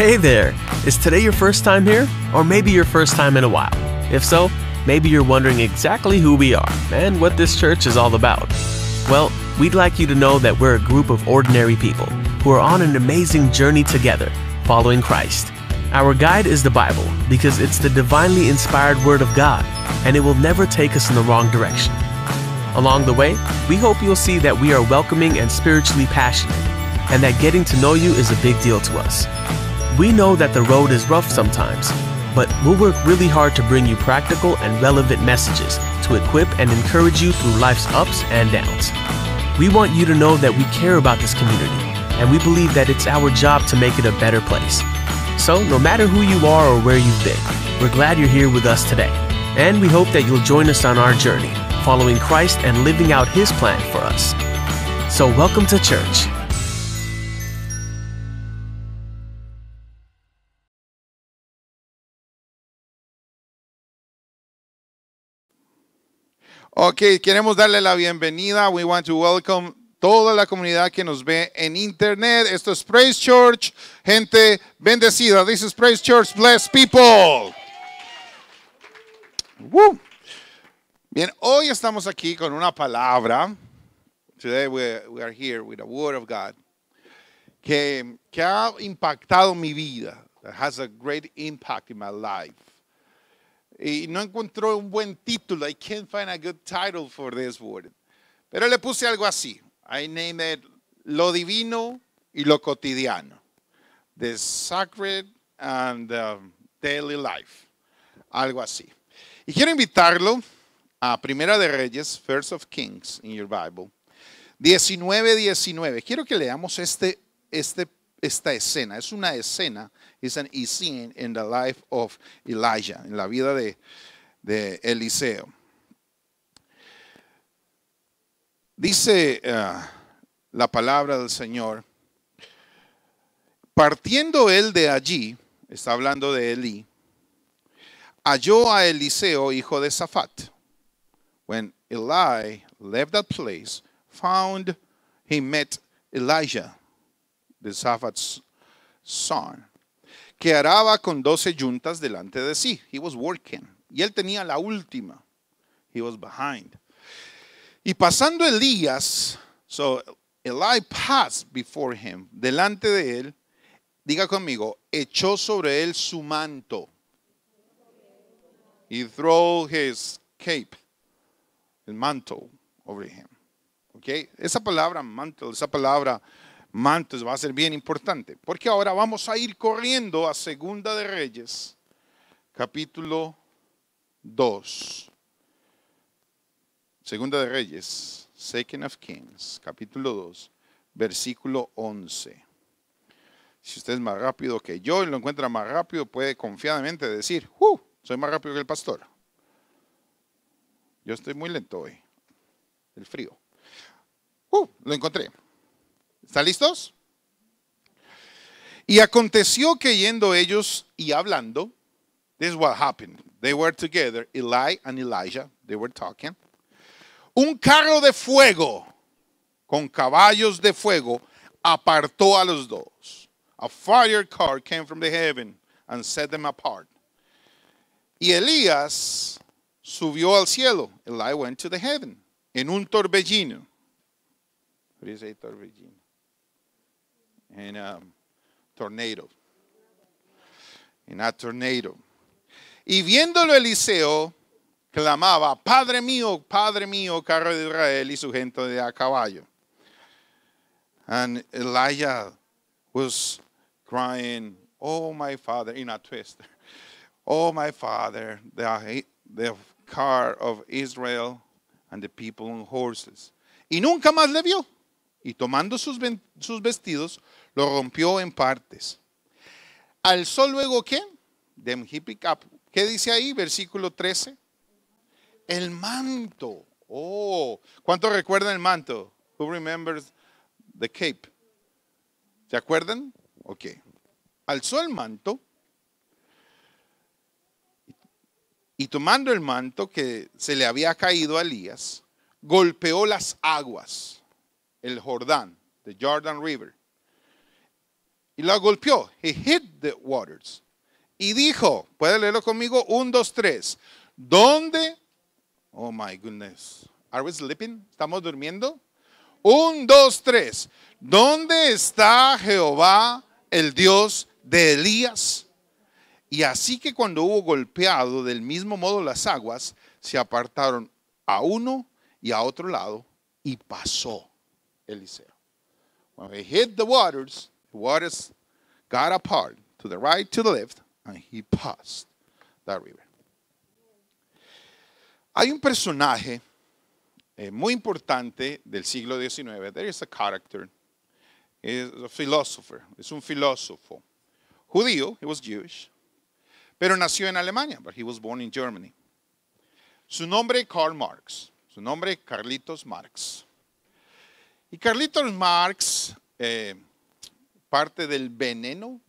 Hey there! Is today your first time here? Or maybe your first time in a while? If so, maybe you're wondering exactly who we are and what this church is all about. Well, we'd like you to know that we're a group of ordinary people who are on an amazing journey together, following Christ. Our guide is the Bible because it's the divinely inspired Word of God and it will never take us in the wrong direction. Along the way, we hope you'll see that we are welcoming and spiritually passionate and that getting to know you is a big deal to us. We know that the road is rough sometimes, but we'll work really hard to bring you practical and relevant messages to equip and encourage you through life's ups and downs. We want you to know that we care about this community, and we believe that it's our job to make it a better place. So, no matter who you are or where you've been, we're glad you're here with us today, and we hope that you'll join us on our journey, following Christ and living out His plan for us. So, welcome to church. Ok, queremos darle la bienvenida. We want to welcome toda la comunidad que nos ve en internet. Esto es Praise Church, gente bendecida. This is Praise Church, bless people. Bien, hoy estamos aquí con una palabra. Today we, we are here with a word of God que, que ha impactado mi vida. has a great impact in my life y no encontró un buen título. I can't find a good title for this word. Pero le puse algo así. I named it lo divino y lo cotidiano. The sacred and daily life. Algo así. Y quiero invitarlo a Primera de Reyes, First of Kings in your Bible. 19:19. Quiero que leamos este, este esta escena. Es una escena, es an scene in the life of Elijah, en la vida de, Eliseo. Dice ah, la palabra del Señor, partiendo él de allí, está hablando de Elí, halló a Eliseo, hijo de Safat. When Eli left that place, found he met Elijah de Safat's son, que araba con doce yuntas delante de sí. He was working. Y él tenía la última. He was behind. Y pasando Elías, so Eli passed before him, delante de él, diga conmigo, echó sobre él su manto. He threw his cape, el manto, over him. Okay? Esa palabra manto, esa palabra mantos va a ser bien importante, porque ahora vamos a ir corriendo a Segunda de Reyes, capítulo 2. Segunda de Reyes, Second of Kings, capítulo 2, versículo 11. Si usted es más rápido que yo y lo encuentra más rápido, puede confiadamente decir, ¡Uh! Soy más rápido que el pastor. Yo estoy muy lento hoy. El frío. ¡Uh! Lo encontré. ¿Están listos? Y aconteció que yendo ellos y hablando, this is what happened. They were together, Eli and Elijah, they were talking. Un carro de fuego con caballos de fuego apartó a los dos. A fire car came from the heaven and set them apart. Y Elías subió al cielo. Eli went to the heaven. En un torbellino. What do torbellino? En un um, tornado. en a tornado. Y viéndolo Eliseo, clamaba, Padre mío, Padre mío, carro de Israel y su gente de a caballo. And Elijah was crying, Oh, my father, in a twist. Oh, my father, the, the car of Israel and the people on horses. Y nunca más le vio. Y tomando sus, sus vestidos, lo rompió en partes. Alzó luego qué? ¿Qué dice ahí? Versículo 13. El manto. Oh, ¿cuánto recuerdan el manto? Who remembers the cape? ¿Se acuerdan? Ok. Alzó el manto y tomando el manto que se le había caído a Elías, golpeó las aguas, el Jordán, the Jordan River, y la golpeó. He hit the waters. Y dijo, puede leerlo conmigo, un, dos, tres. ¿Dónde? Oh my goodness. Are we sleeping? ¿Estamos durmiendo? Un, dos, tres. ¿Dónde está Jehová, el Dios de Elías? Y así que cuando hubo golpeado del mismo modo las aguas, se apartaron a uno y a otro lado y pasó Eliseo. When he hit the waters, waters got apart to the right, to the left, and he passed that river. Hay un personaje eh, muy importante del siglo XIX. There is a character, is a philosopher, es un filósofo judío, he was Jewish, pero nació en Alemania, but he was born in Germany. Su nombre Karl Marx, su nombre Carlitos Marx. Y Carlitos Marx eh, parte del veneno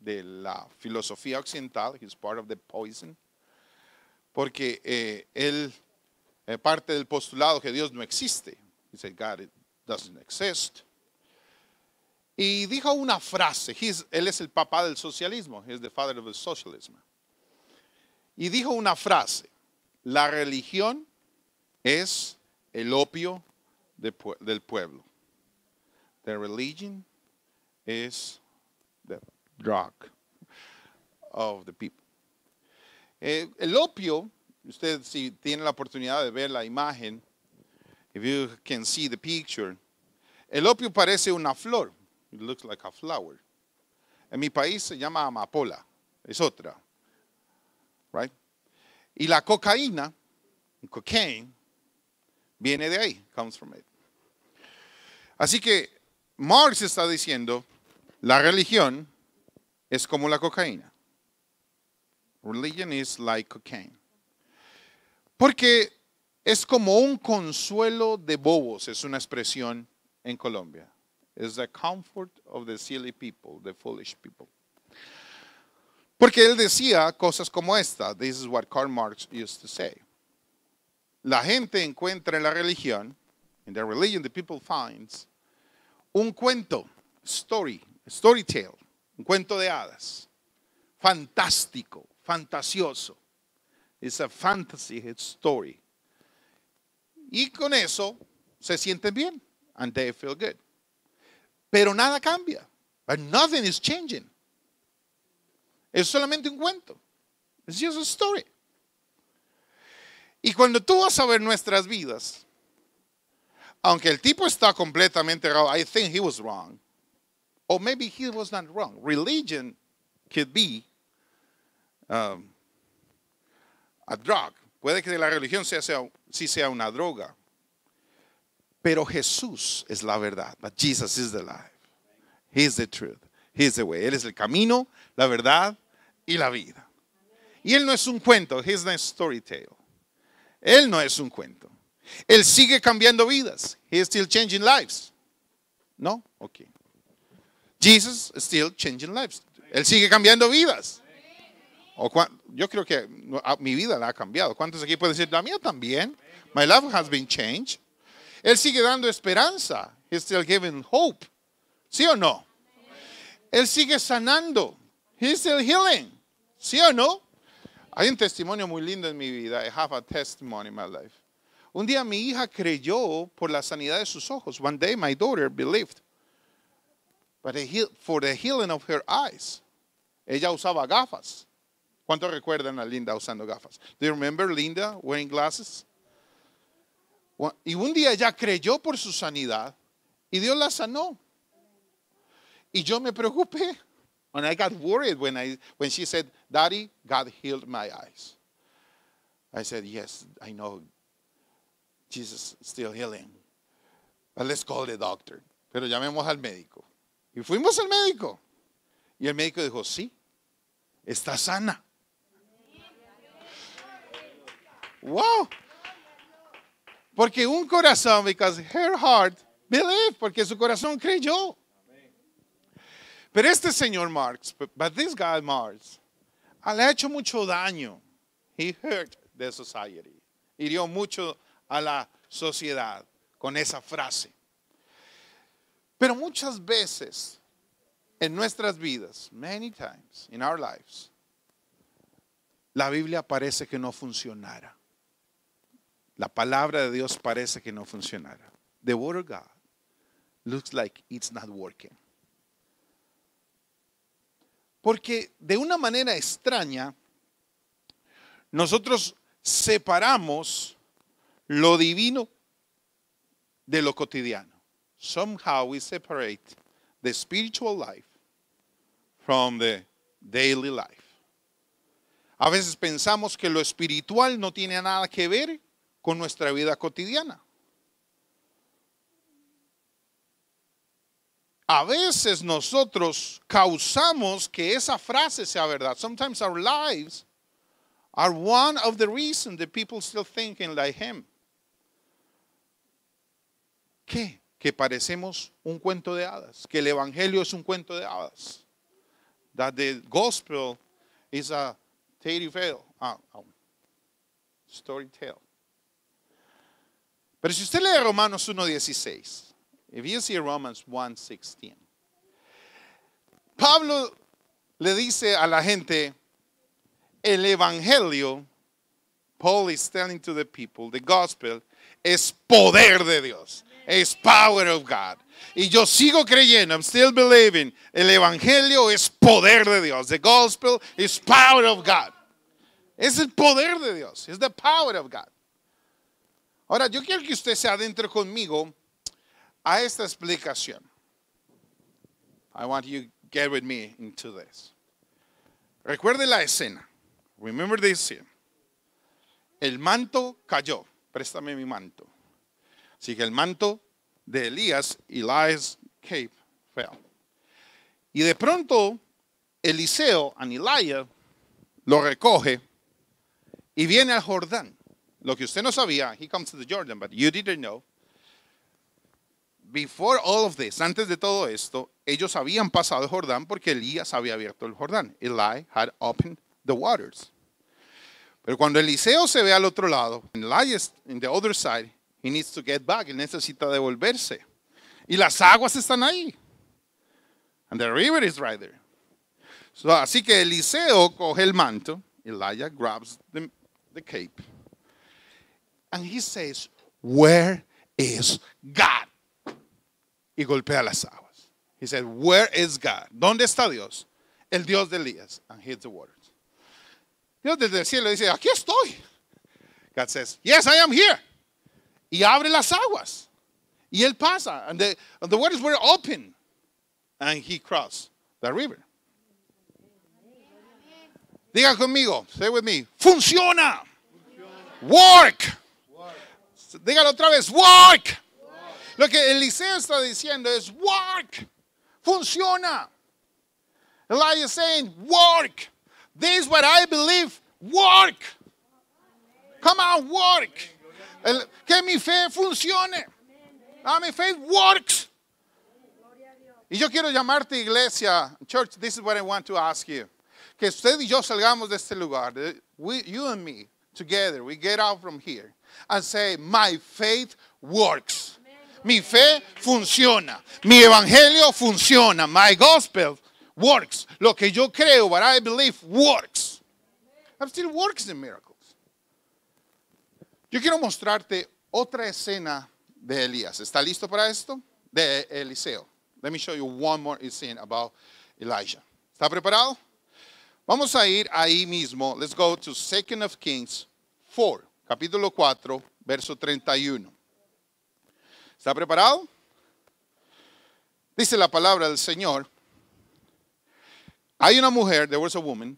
de la filosofía occidental, he's part of the poison, porque eh, él eh, parte del postulado que Dios no existe. He said, God doesn't exist. Y dijo una frase, él es el papá del socialismo, he's the father of the socialism. Y dijo una frase, la religión es el opio del pueblo. The religion es the drug of the people. Eh, el opio, usted si tiene la oportunidad de ver la imagen, if you can see the picture, el opio parece una flor. It looks like a flower. En mi país se llama amapola, es otra. Right? Y la cocaína, cocaine, viene de ahí, comes from it. Así que Marx está diciendo la religión es como la cocaína. Religion is like cocaine. Porque es como un consuelo de bobos, es una expresión en Colombia. Es the comfort of the silly people, the foolish people. Porque él decía cosas como esta. This is what Karl Marx used to say. La gente encuentra en la religión, in the religion the people finds, un cuento, story, Storytale, un cuento de hadas. Fantástico, fantasioso. It's a fantasy story. Y con eso se sienten bien. And they feel good. Pero nada cambia. But nothing is changing. Es solamente un cuento. It's just a story. Y cuando tú vas a ver nuestras vidas, aunque el tipo está completamente errado, I think he was wrong. O maybe he was not wrong. Religion could be um, a drug. Puede que la religión sea, sea, sí sea una droga. Pero Jesús es la verdad. But Jesus is the life. He the truth. He the way. Él es el camino, la verdad y la vida. Y él no es un cuento. He's not a story tale. Él no es un cuento. Él sigue cambiando vidas. He's still changing lives. ¿No? Ok. Jesus still changing lives. Él sigue cambiando vidas. O yo creo que mi vida la ha cambiado. ¿Cuántos aquí pueden decir, la mía también? My life has been changed. Él sigue dando esperanza. He's still giving hope. ¿Sí o no? Él sigue sanando. He's still healing. ¿Sí o no? Hay un testimonio muy lindo en mi vida. I have a testimony in my life. Un día mi hija creyó por la sanidad de sus ojos. One day my daughter believed for the healing of her eyes. Ella usaba gafas. ¿Cuánto recuerdan a Linda usando gafas? Do you remember Linda wearing glasses? Y un día ella creyó por su sanidad y Dios la sanó. Y yo me preocupé. And I got worried when, she said, Daddy, God healed my eyes. I said, Yes, I know Jesus is still healing. But let's call the doctor. Pero llamemos al médico. Y fuimos al médico. Y el médico dijo, sí, está sana. Wow. Porque un corazón, because her heart porque su corazón creyó. Pero este señor Marx, but this guy Marx, ah, le ha hecho mucho daño. He hurt the society. Hirió mucho a la sociedad con esa frase. Pero muchas veces en nuestras vidas, many times in our lives, la Biblia parece que no funcionara. La palabra de Dios parece que no funcionara. The word of God looks like it's not working. Porque de una manera extraña, nosotros separamos lo divino de lo cotidiano. somehow we separate the spiritual life from the daily life. A veces pensamos que lo espiritual no tiene nada que ver con nuestra vida cotidiana. A veces nosotros causamos que esa frase sea verdad. Sometimes our lives are one of the reasons that people still thinking like him. ¿Qué? que parecemos un cuento de hadas, que el Evangelio es un cuento de hadas. That the gospel is a fairy tale, ah, ah story tale. Pero si usted lee Romanos 1.16, if you see Romans 1.16, Pablo le dice a la gente, el Evangelio, Paul is telling to the people, the gospel, es poder de Dios es power of God. Y yo sigo creyendo, I'm still believing. El evangelio es poder de Dios. The gospel is power of God. Es el poder de Dios. Es the power of God. Ahora, yo quiero que usted se adentre conmigo a esta explicación. I want you to get with me into this. Recuerde la escena. Remember this scene. El manto cayó. Préstame mi manto. Así que el manto de Elías, Elias cape, fell. Y de pronto Eliseo, Anilaya, lo recoge y viene al Jordán. Lo que usted no sabía, he comes to the Jordan, but you didn't know. Before all of this, antes de todo esto, ellos habían pasado el Jordán porque Elías había abierto el Jordán. Eli had opened the waters. Pero cuando Eliseo se ve al otro lado, Eli is in the other side, He needs to get back. Él necesita devolverse. Y las aguas están ahí. And the river is right there. So, así que Eliseo coge el manto. Elijah grabs the, cape. And he says, Where is God? Y golpea las aguas. He said, Where is God? ¿Dónde está Dios? El Dios de Elías. And hits the waters. Dios desde el cielo dice, Aquí estoy. God says, Yes, I am here. y abre las aguas. Y él pasa. And the, and the waters were open. And he crossed the river. Diga conmigo, say with me, funciona. funciona. Work. work. Dígalo otra vez, work. work. Lo que Eliseo está diciendo es work. Funciona. Elijah is saying, work. This is what I believe, work. Come on, work. que mi fe funcione. Ah, mi fe works. Y yo quiero llamarte iglesia. Church, this is what I want to ask you. Que usted y yo salgamos de este lugar. We, you and me, together, we get out from here and say, my faith works. Mi fe funciona. Mi evangelio funciona. My gospel works. Lo que yo creo, what I believe, works. I'm still works in miracles. Yo quiero mostrarte otra escena de Elías. ¿Está listo para esto? De Eliseo. Let me show you one more scene about Elijah. ¿Está preparado? Vamos a ir ahí mismo. Let's go to 2 of Kings 4, capítulo 4, verso 31. ¿Está preparado? Dice la palabra del Señor. Hay una mujer, there was a woman,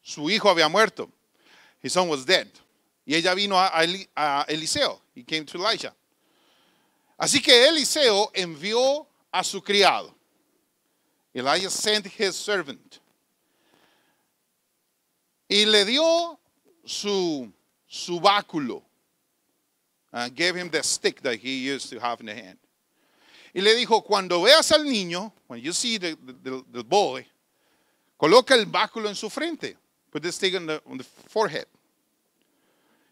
su hijo había muerto. His son was dead. Y ella vino a, Eliseo. He came to Elijah. Así que Eliseo envió a su criado. Elijah sent his servant. Y le dio su, su báculo. And uh, gave him the stick that he used to have in the hand. Y le dijo, cuando veas al niño, when you see the, boy, coloca el báculo en su frente. Put the stick on the forehead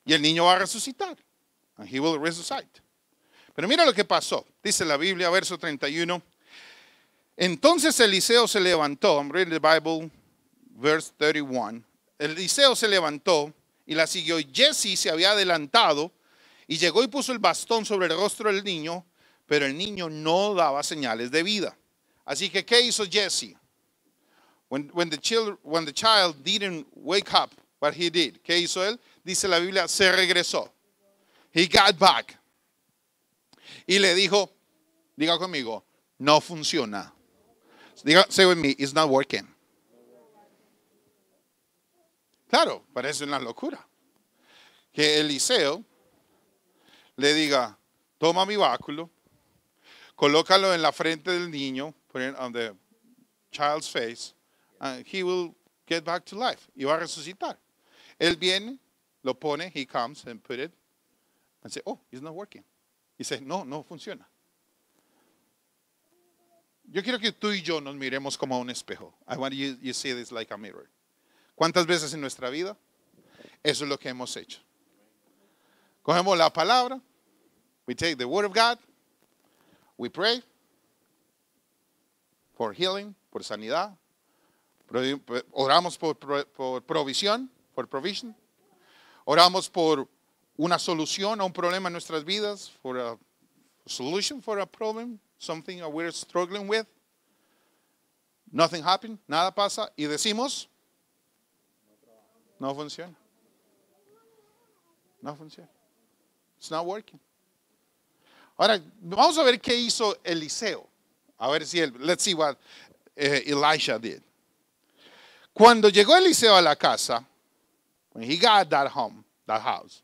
y el niño va a resucitar. And he will resuscitate. Pero mira lo que pasó. Dice la Biblia, verso 31. Entonces Eliseo se levantó. I'm reading the Bible, verse 31. Eliseo se levantó y la siguió. Jesse se había adelantado y llegó y puso el bastón sobre el rostro del niño, pero el niño no daba señales de vida. Así que, ¿qué hizo Jesse? When, el the, child, when the child didn't wake up, what he did, ¿qué hizo él? dice la Biblia, se regresó. He got back. Y le dijo, diga conmigo, no funciona. Diga, say with me, it's not working. Claro, parece una locura. Que Eliseo le diga, toma mi báculo, colócalo en la frente del niño, put it on the child's face, and he will get back to life. Y va a resucitar. Él viene, lo pone, he comes and put it, and say, oh, it's not working. He dice, no, no funciona. Yo quiero que tú y yo nos miremos como un espejo. I want you to see this like a mirror. ¿Cuántas veces en nuestra vida? Eso es lo que hemos hecho. Cogemos la palabra, we take the word of God, we pray for healing, por sanidad, oramos por, por, por provisión, por provision, Oramos por una solución a un problema en nuestras vidas, for a solution for a problem, something that we're struggling with. Nothing happened, nada pasa y decimos, no funciona. No funciona. It's not working. Ahora, vamos a ver qué hizo Eliseo. A ver si él, let's see what Elijah Elisha did. Cuando llegó Eliseo a la casa, When he got that home, that house,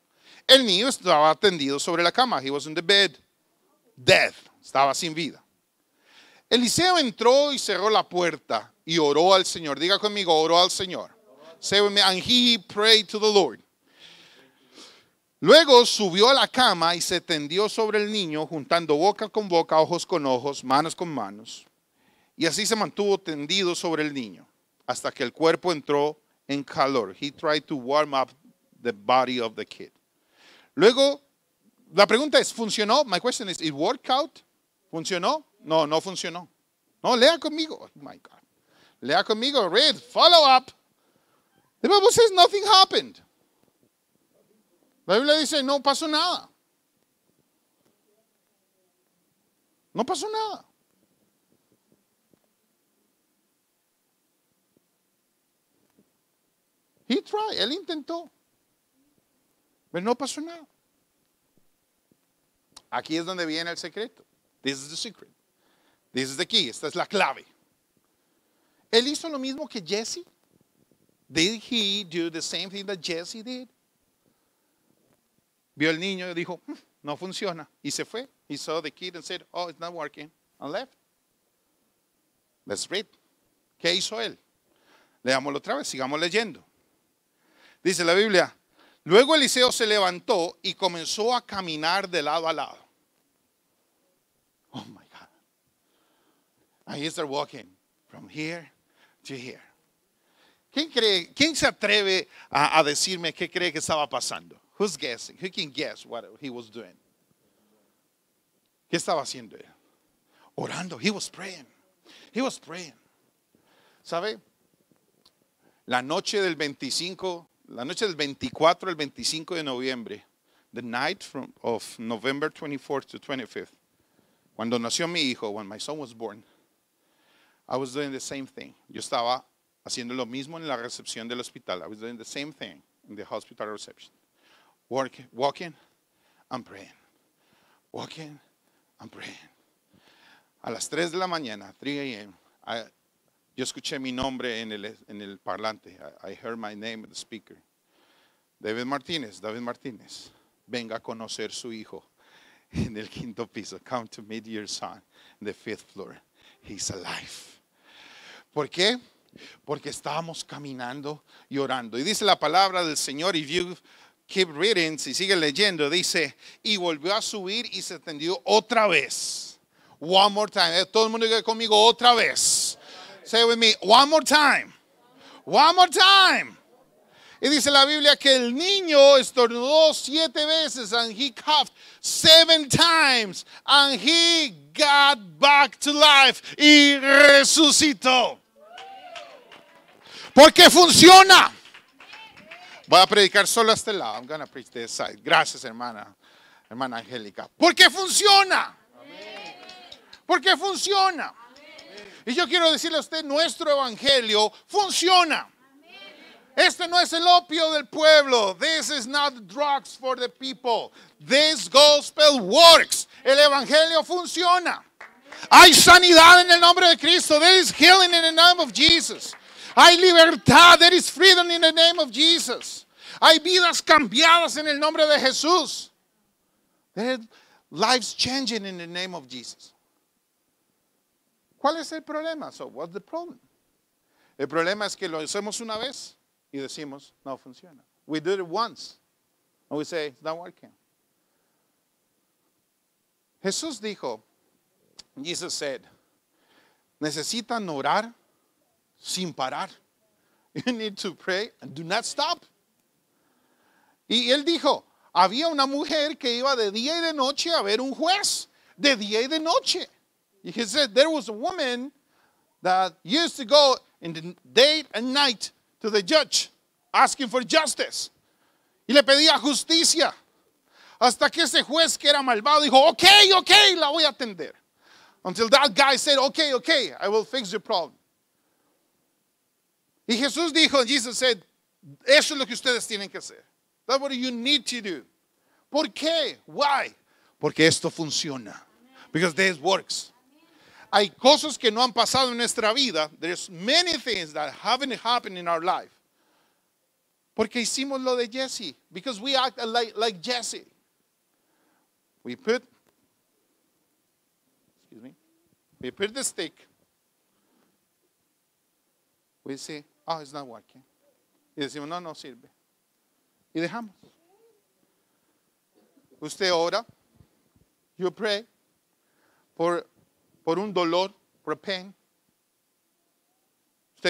el niño estaba tendido sobre la cama. He was in the bed, Death. Estaba sin vida. Eliseo entró y cerró la puerta y oró al Señor. Diga conmigo, oró al Señor. Say and he prayed to the Lord. Luego subió a la cama y se tendió sobre el niño, juntando boca con boca, ojos con ojos, manos con manos. Y así se mantuvo tendido sobre el niño, hasta que el cuerpo entró In calor. He tried to warm up the body of the kid. Luego, la pregunta es, ¿funcionó? My question is, ¿it worked out? ¿Funcionó? No, no funcionó. No, lea conmigo. Oh, my God. Lea conmigo, read, follow up. The Bible says nothing happened. La Biblia dice, no pasó nada. No pasó nada. He tried, él intentó. Pero no pasó nada. Aquí es donde viene el secreto. This is the secret. This is the key. Esta es la clave. Él hizo lo mismo que Jesse. Did he do the same thing that Jesse did? Vio el niño y dijo, mm, no funciona. Y se fue. He saw the kid and said, oh, it's not working. And left. Let's read. ¿Qué hizo él? Leámoslo otra vez, sigamos leyendo. Dice la Biblia, luego Eliseo se levantó y comenzó a caminar de lado a lado. Oh my God. And he started walking from here to here. ¿Quién, cree, quién se atreve a, a decirme qué cree que estaba pasando? Who's guessing? Who can guess what he was doing? ¿Qué estaba haciendo él? Orando. He was praying. He was praying. ¿Sabe? La noche del 25 la noche del 24 al 25 de noviembre, the night from, of November 24th to 25th, cuando nació mi hijo, when my son was born, I was doing the same thing. Yo estaba haciendo lo mismo en la recepción del hospital. I was doing the same thing in the hospital reception. walking and praying. Walking and praying. A las 3 de la mañana, 3 a.m., yo escuché mi nombre en el, en el parlante. I, heard my name the speaker. David Martínez, David Martínez, venga a conocer su hijo en el quinto piso. Come to meet your son the fifth floor. He's alive. ¿Por qué? Porque estábamos caminando Llorando Y dice la palabra del Señor, y you keep reading, si sigue leyendo, dice, y volvió a subir y se atendió otra vez. One more time. Todo el mundo que conmigo otra vez Say with me, one more time. One more time. Y dice la Biblia que el niño estornudó siete veces and he coughed seven times and he got back to life y resucitó. Porque funciona. Voy a predicar solo a este lado. I'm going to preach this side. Gracias, hermana. Hermana Angélica. Porque funciona. Porque funciona. Y yo quiero decirle a usted, nuestro evangelio funciona. Este no es el opio del pueblo. This is not drugs for the people. This gospel works. El evangelio funciona. Hay sanidad en el nombre de Cristo. There is healing in the name of Jesus. Hay libertad. There is freedom in the name of Jesus. Hay vidas cambiadas en el nombre de Jesús. There lives changing in the name of Jesus. ¿Cuál es el problema? So, what's the problem? El problema es que lo hacemos una vez y decimos, no funciona. We do it once and we say, it's not working. Jesús dijo, Jesus said, necesitan orar sin parar. You need to pray and do not stop. Y él dijo, había una mujer que iba de día y de noche a ver un juez, de día y de noche. He said there was a woman that used to go in the day and night to the judge asking for justice. Y le pedía justicia. Hasta que ese juez que era malvado dijo, ok, ok, la voy a atender. Until that guy said, okay, okay, I will fix your problem. Y Jesús dijo, Jesus said, eso es lo que ustedes tienen que hacer. That's what you need to do. ¿Por qué? Why? Porque esto funciona. Because this works. hay cosas que no han pasado en nuestra vida. There's many things that haven't happened in our life. Porque hicimos lo de Jesse. Because we act like, like Jesse. We put, excuse me, we put the stick. We say, oh, it's not working. Y decimos, no, no sirve. Y dejamos. Usted ora, you pray por por un dolor, por Usted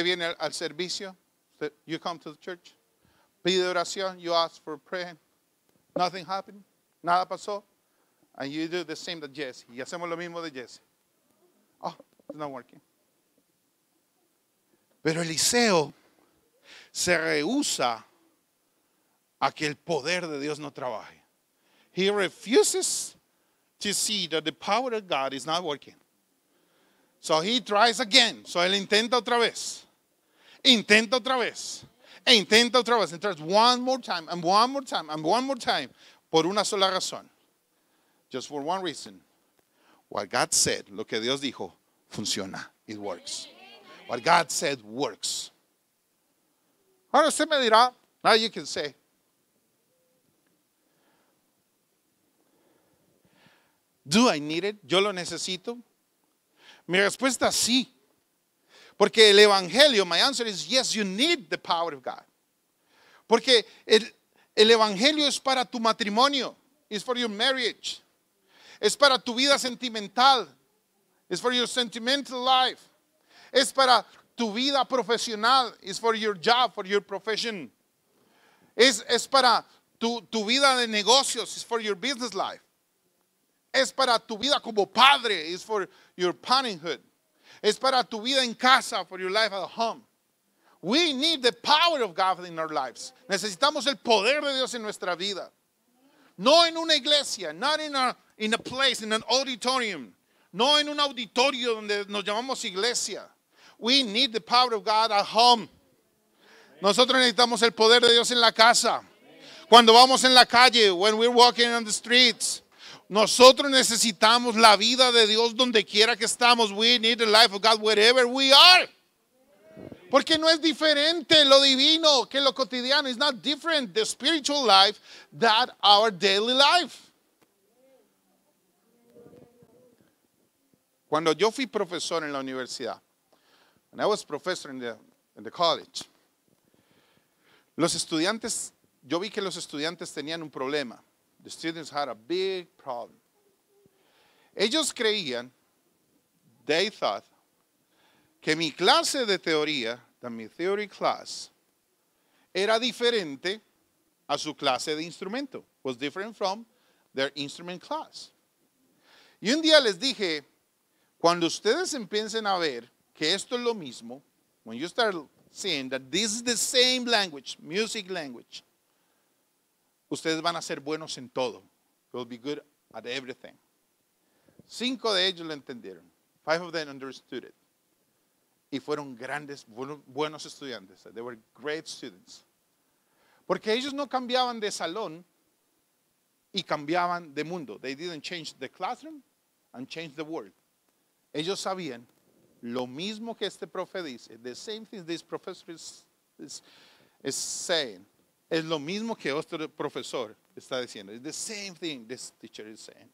viene al, servicio, usted, you come to the church, pide oración, you ask for prayer, nothing happened, nada pasó, and you do the same that Jesse, y hacemos lo mismo de Jesse. Oh, it's not working. Pero Eliseo se rehúsa a que el poder de Dios no trabaje. He refuses to see that the power of God is not working. So he tries again. So él intenta otra vez. Intenta otra vez. E intenta otra vez. And tries one more time and one more time and one more time. Por una sola razón. Just for one reason. What God said, lo que Dios dijo, funciona. It works. What God said works. Ahora usted me dirá, now you can say, do I need it? Yo lo necesito. Mi respuesta es sí. Porque el Evangelio, my answer is yes, you need the power of God. Porque el, Evangelio es para tu matrimonio, es for your marriage, es para tu vida sentimental, es for your sentimental life, es para tu vida profesional, es for your job, for your profession, es, es para tu, tu vida de negocios, es for your business life. Es para tu vida como padre. Es for your parenthood. Es para tu vida en casa, for your life at home. We need the power of God in our lives. Necesitamos el poder de Dios en nuestra vida. No en una iglesia, not in a, in a place, in an auditorium. No en un auditorio donde nos llamamos iglesia. We need the power of God at home. Nosotros necesitamos el poder de Dios en la casa. Cuando vamos en la calle, when we're walking on the streets. Nosotros necesitamos la vida de Dios donde quiera que estamos. We need the life of God wherever we are. Porque no es diferente lo divino que lo cotidiano. It's not different the spiritual life that our daily life. Cuando yo fui profesor en la universidad, when I was professor in the college, los estudiantes, yo vi que los estudiantes tenían un problema. The students had a big problem. Ellos creían, they thought, que mi clase de teoría, that my theory class, era diferente a su clase de instrumento. Was different from their instrument class. Y un día les dije, cuando ustedes empiecen a ver que esto es lo mismo, when you start seeing that this is the same language, music language, ustedes van a ser buenos en todo. You'll be good at everything. Cinco de ellos lo entendieron. Five of them understood it. Y fueron grandes, buenos estudiantes. They were great students. Porque ellos no cambiaban de salón y cambiaban de mundo. They didn't change the classroom and change the world. Ellos sabían lo mismo que este profe dice. The same thing this professor is saying. Es lo mismo que otro profesor está diciendo. It's the same thing this teacher is saying.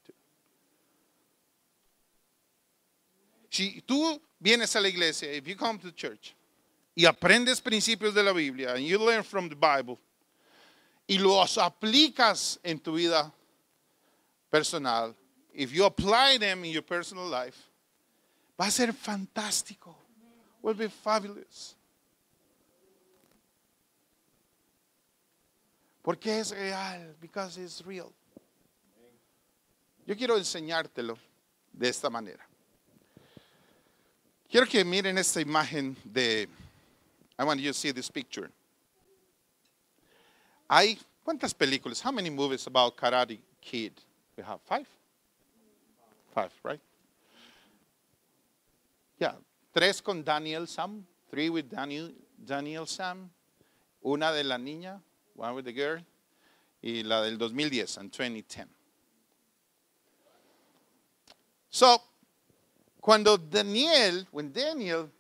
Si tú vienes a la iglesia, if you come to church, y aprendes principios de la Biblia, and you learn from the Bible, y los aplicas en tu vida personal, if you apply them in your personal life, va a ser fantástico. Will be fabulous. Porque es real, because it's real. Yo quiero enseñártelo de esta manera. Quiero que miren esta imagen de I want you to see this picture. Hay cuántas películas? How many movies about Karate Kid? We have five. Five, right? Yeah, tres con Daniel Sam, three with Daniel, Daniel Sam, una de la niña, One with the Girl, y la del 2010, and 2010. So, cuando Daniel, when Daniel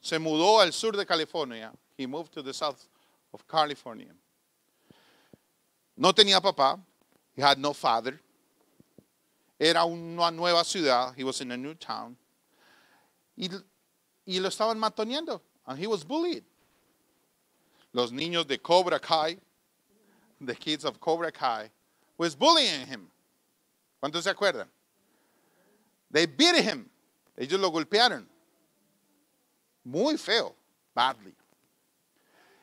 se mudó al sur de California, he moved to the south of California. No tenía papá, he had no father. Era una nueva ciudad, he was in a new town. Y, lo estaban matoneando, and he was bullied. los niños de Cobra Kai, the kids of Cobra Kai, was bullying him. ¿Cuántos se acuerdan? They beat him. Ellos lo golpearon. Muy feo, badly.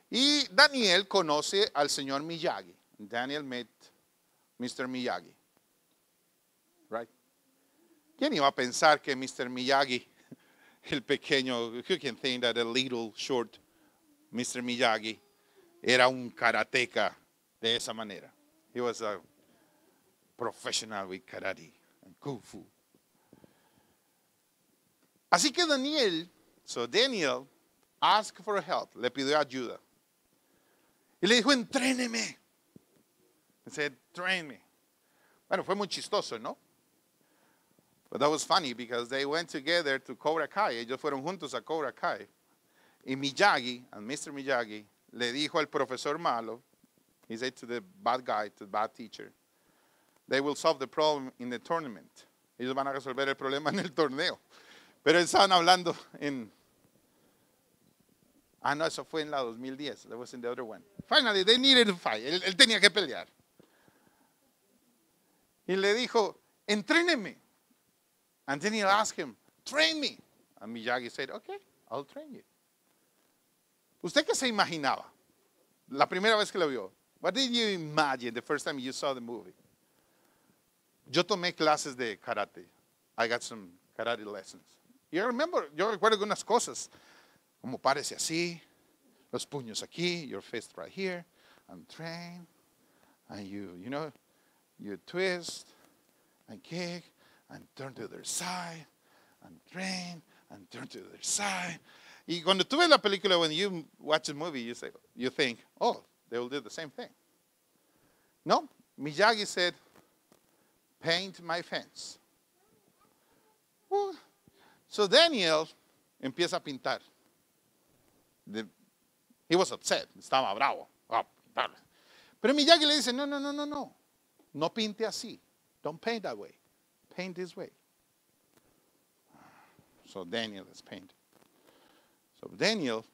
Y Daniel conoce al señor Miyagi. Daniel met Mr. Miyagi. Right? ¿Quién iba a pensar que Mr. Miyagi, el pequeño, you can think that a little short Mr. Miyagi era un karateka de esa manera. He was a professional with karate and kung fu. Así que Daniel, so Daniel asked for help, le pidió ayuda. Y le dijo, entréneme. train me". Bueno, fue muy chistoso, ¿no? But that was funny because they went together to Cobra Kai. Ellos fueron juntos a Cobra Kai. Y Miyagi, and Mr. Miyagi, le dijo al profesor malo, he said to the bad guy, to the bad teacher, they will solve the problem in the tournament. Ellos van a resolver el problema en el torneo. Pero estaban hablando en... Ah, no, eso fue en la 2010. That was in the other one. Finally, they needed to fight. Él, él tenía que pelear. Y le dijo, entréneme. And then he asked him, train me. And Miyagi said, okay, I'll train you. ¿Usted qué se imaginaba la primera vez que lo vio? What did you imagine the first time you saw the movie? Yo tomé clases de karate. I got some karate lessons. You remember, yo recuerdo algunas cosas, como parece así, los puños aquí, your fist right here, and train, and you, you know, you twist, and kick, and turn to their side, and train, and turn to their side, Y cuando tú ves la película, when you watch a movie, you, say, you think, oh, they will do the same thing. No, Miyagi said, paint my fence. Well, so Daniel empieza a pintar. The, he was upset, estaba bravo. Oh, Pero Miyagi le dice, no, no, no, no, no. No pinte así. Don't paint that way. Paint this way. So Daniel is painting. Daniel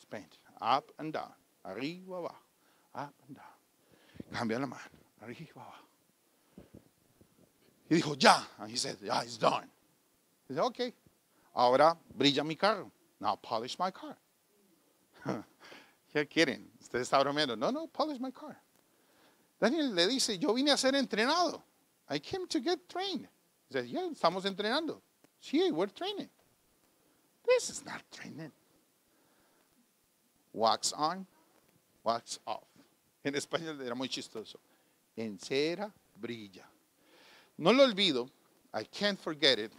spent up and down, arriba, abajo, up and down. Cambia la mano, arriba, abajo. Y dijo, ya. Y he said, yeah, it's done. He said, okay. Ahora brilla mi carro. Now polish my car. ¿Qué quieren? Ustedes están bromeando. No, no, polish my car. Daniel le dice, yo vine a ser entrenado. I came to get trained. He said, yeah, estamos entrenando. Sí, we're training. This is not training. Wax on, wax off. En español era muy chistoso. En cera brilla. No lo olvido, I can't forget it,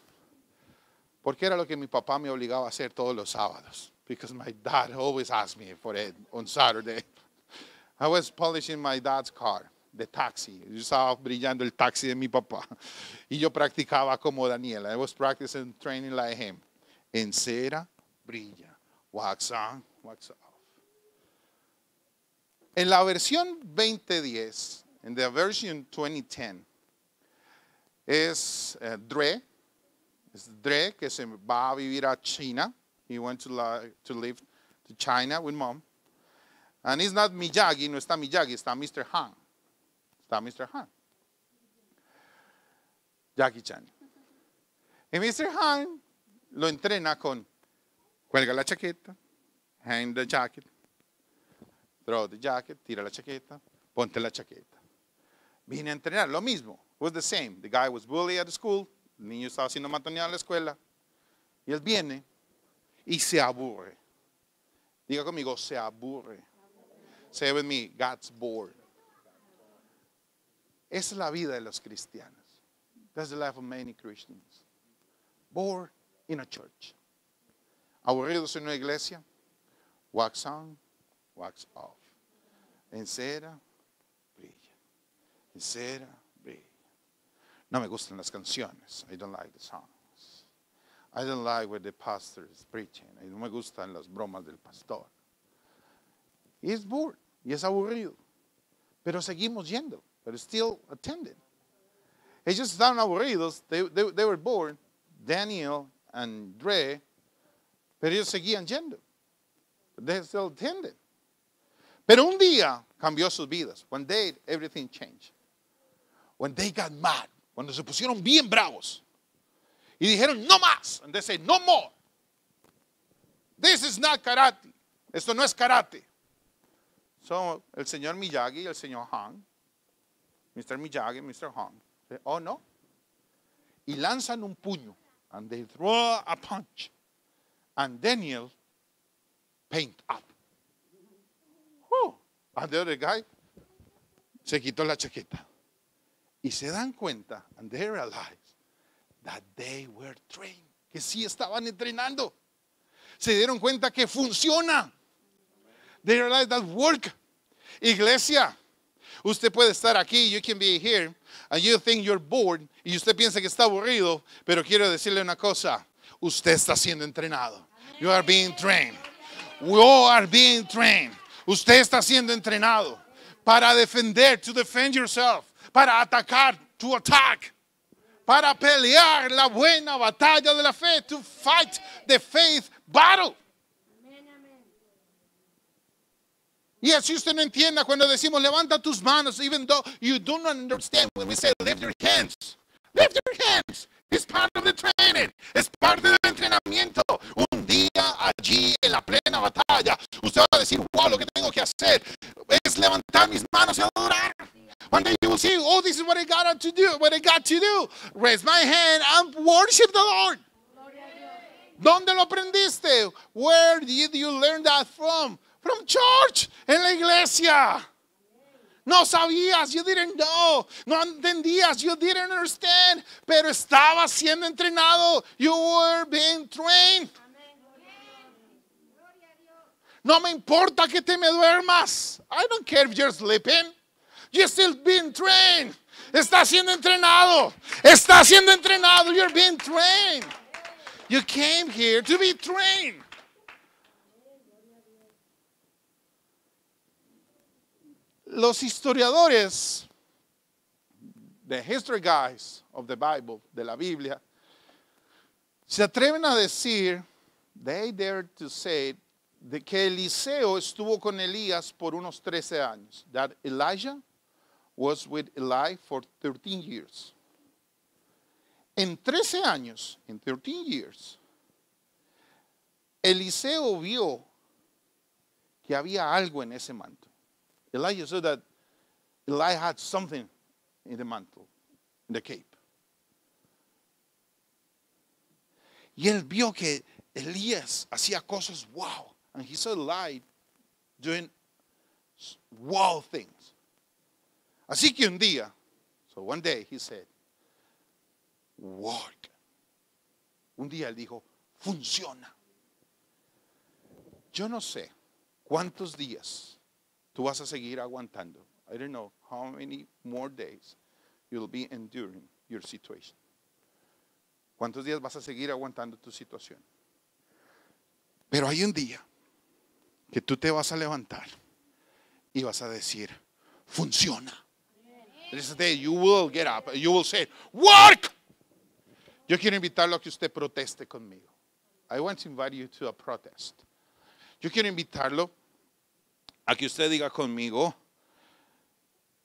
porque era lo que mi papá me obligaba a hacer todos los sábados. Because my dad always asked me for it on Saturday. I was polishing my dad's car, the taxi. Yo estaba brillando el taxi de mi papá. Y yo practicaba como Daniela. I was practicing training like him en cera brilla. Wax on, wax off. En la versión 2010, en la versión 2010, es eh, Dre, es Dre que se va a vivir a China. He went to, live to China with mom. And it's not Miyagi, no está Miyagi, está Mr. Han. Está Mr. Han. Jackie Chan. Y Mr. Han lo entrena con cuelga la chaqueta, hang the jacket, throw the jacket, tira la chaqueta, ponte la chaqueta. Viene a entrenar, lo mismo, was the same. The guy was bullied at school, el niño estaba haciendo matoneado en la escuela, y él viene y se aburre. Diga conmigo, se aburre. Say with me, God's bored. Esa es la vida de los cristianos. That's the life of many Christians. Bored. in a church. Aburridos en una iglesia, wax on, wax off. Encera, brilla. Encera, brilla. No me gustan las canciones. I don't like the songs. I don't like what the pastor is preaching. no me gustan las bromas del pastor. It's bored y es aburrido. Pero seguimos yendo, pero still attending. Ellos estaban aburridos, they, they, they were bored. Daniel and pero ellos seguían yendo. They still tended. Pero un día cambió sus vidas. One day everything changed. When they got mad, cuando se pusieron bien bravos y dijeron no más, and they said no more. This is not karate. Esto no es karate. So, el señor Miyagi y el señor Han, Mr. Miyagi, Mr. Han, oh no, y lanzan un puño and they throw a punch, and Daniel paint up. Whew. And the other guy se quitó la chaqueta. Y se dan cuenta, and they realize that they were trained, que sí estaban entrenando. Se dieron cuenta que funciona. They realize that work. Iglesia, Usted puede estar aquí, you can be here, and you think you're bored, y usted piensa que está aburrido, pero quiero decirle una cosa, usted está siendo entrenado. You are being trained. We all are being trained. Usted está siendo entrenado para defender, to defend yourself, para atacar, to attack, para pelear la buena batalla de la fe, to fight the faith battle. Y así usted no entienda cuando decimos levanta tus manos, even though you don't understand when we say lift your hands. Lift your hands. It's part of the training. Es parte del entrenamiento. Un día allí en la plena batalla, usted va a decir, wow, lo que tengo que hacer es levantar mis manos y adorar. One day you will see, oh, this is what I got to do, what I got to do. Raise my hand and worship the Lord. ¿Dónde lo aprendiste? Where did you learn that from? from church, en la iglesia. No sabías, you didn't know. No entendías, you didn't understand. Pero estaba siendo entrenado. You were being trained. No me importa que te me duermas. I don't care if you're sleeping. You're still being trained. Está siendo entrenado. Está siendo entrenado. You're being trained. You came here to be trained. los historiadores, the history guys of the Bible, de la Biblia, se atreven a decir, they dare to say, de que Eliseo estuvo con Elías por unos 13 años. That Elijah was with Eli for 13 years. En 13 años, en 13 years, Eliseo vio que había algo en ese manto. Elijah said that Elijah had something in the mantle, in the cape. Y él vio que Elías hacía cosas wow. And he saw Elijah doing wow things. Así que un día, so one day he said, work. Un día él dijo, funciona. Yo no sé cuántos días Tú vas a seguir aguantando. I don't know how many more days you'll be enduring your situation. ¿Cuántos días vas a seguir aguantando tu situación? Pero hay un día que tú te vas a levantar y vas a decir, funciona. This day you will get up, you will say, work. Yo quiero invitarlo a que usted proteste conmigo. I want to invite you to a protest. Yo quiero invitarlo a que usted diga conmigo,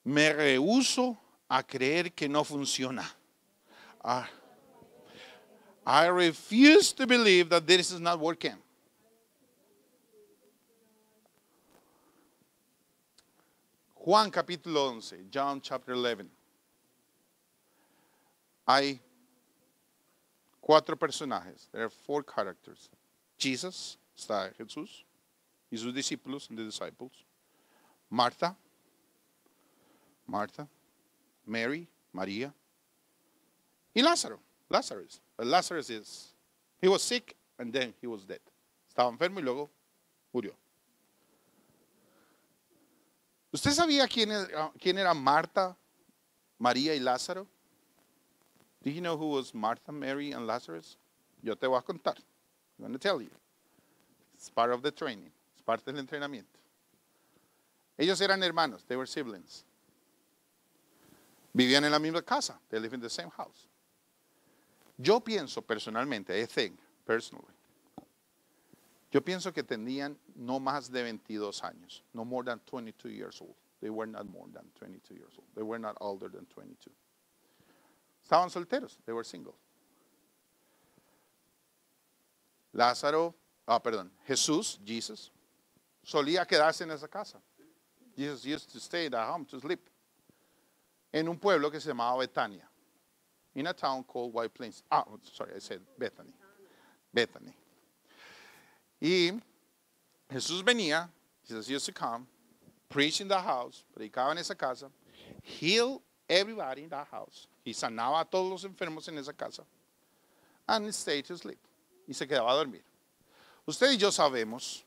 me rehuso a creer que no funciona. Ah, I refuse to believe that this is not working. Juan capítulo 11, John chapter 11. Hay cuatro personajes, there are four characters. Jesus, está Jesús. is the disciples and the disciples. Martha, Martha, Mary, Maria, and Lazarus. Lazarus. Lazarus is, he was sick and then he was dead. Estaba enfermo y luego murió. ¿Usted sabía quién era, ah, quién era Marta, María y Lázaro? Did you know who was Martha, Mary, and Lazarus? Yo te voy a contar. I'm going to tell you. It's part of the training. parte del entrenamiento. Ellos eran hermanos, they were siblings. Vivían en la misma casa, they live in the same house. Yo pienso personalmente, I think, personally, yo pienso que tenían no más de 22 años, no more than 22 years old. They were not more than 22 years old. They were not older than 22. Estaban solteros, they were single. Lázaro, ah, perdón, Jesús, Jesus, solía quedarse en esa casa. Jesus used to stay at home to sleep. En un pueblo que se llamaba Betania. In a town called White Plains. Ah, sorry, I said Bethany. Bethany. Y Jesús venía, Jesus used to come, preach in the house, predicaba en esa casa, heal everybody in that house. Y sanaba a todos los enfermos en esa casa. And stayed to sleep. Y se quedaba a dormir. Usted y yo sabemos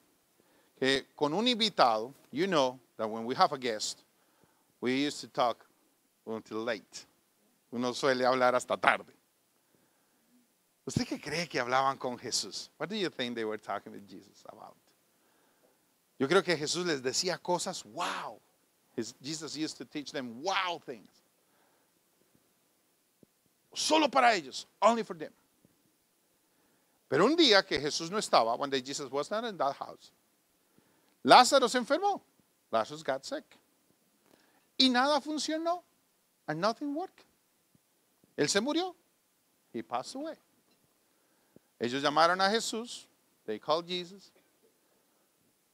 que con un invitado, you know that when we have a guest, we used to talk until late. Uno suele hablar hasta tarde. ¿Usted qué cree que hablaban con Jesús? What do you think they were talking with Jesus about? Yo creo que Jesús les decía cosas, wow. His, Jesus used to teach them wow things. Solo para ellos, only for them. Pero un día que Jesús no estaba, one day Jesus was not in that house, Lázaro se enfermó. Lázaro got sick. Y nada funcionó. And nothing worked. Él se murió. He passed away. Ellos llamaron a Jesús. They called Jesus.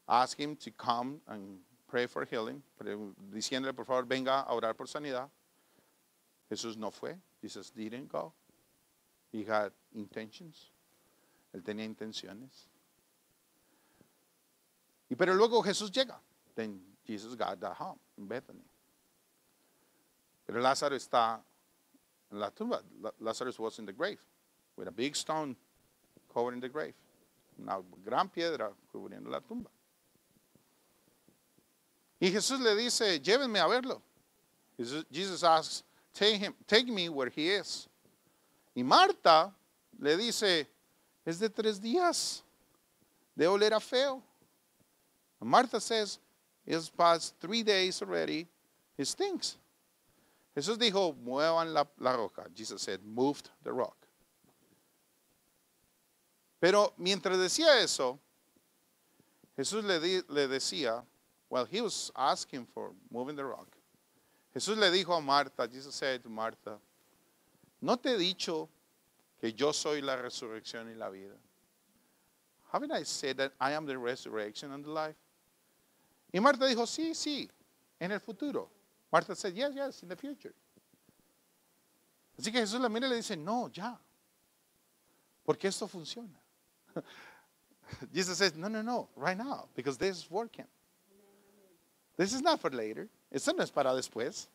Asked him to come and pray for healing. Diciéndole, por favor, venga a orar por sanidad. Jesús no fue. Jesus didn't go. He had intentions. Él tenía intenciones. Y pero luego Jesús llega. Then Jesus got that home in Bethany. Pero Lázaro está en la tumba. Lázaro was in the grave with a big stone covering the grave. Una gran piedra cubriendo la tumba. Y Jesús le dice, llévenme a verlo. Jesus asks, take, him, take me where he is. Y Marta le dice, es de tres días, de oler a feo. Martha says, "It's past three days already, it stinks. Jesús dijo, muevan la, la roca. Jesus said, moved the rock. Pero mientras decía eso, Jesús le, di, le decía, well, he was asking for moving the rock. Jesús le dijo a Marta, Jesus said to Martha, ¿no te he dicho que yo soy la resurrección y la vida? Haven't I said that I am the resurrection and the life? Y Marta dijo, sí, sí, en el futuro. Marta said, yes, yes, in the future. Así que Jesús la mira y le dice, no, ya. Porque esto funciona. Jesus says, no, no, no, right now, because this is working. This is not for later. Esto no es para después.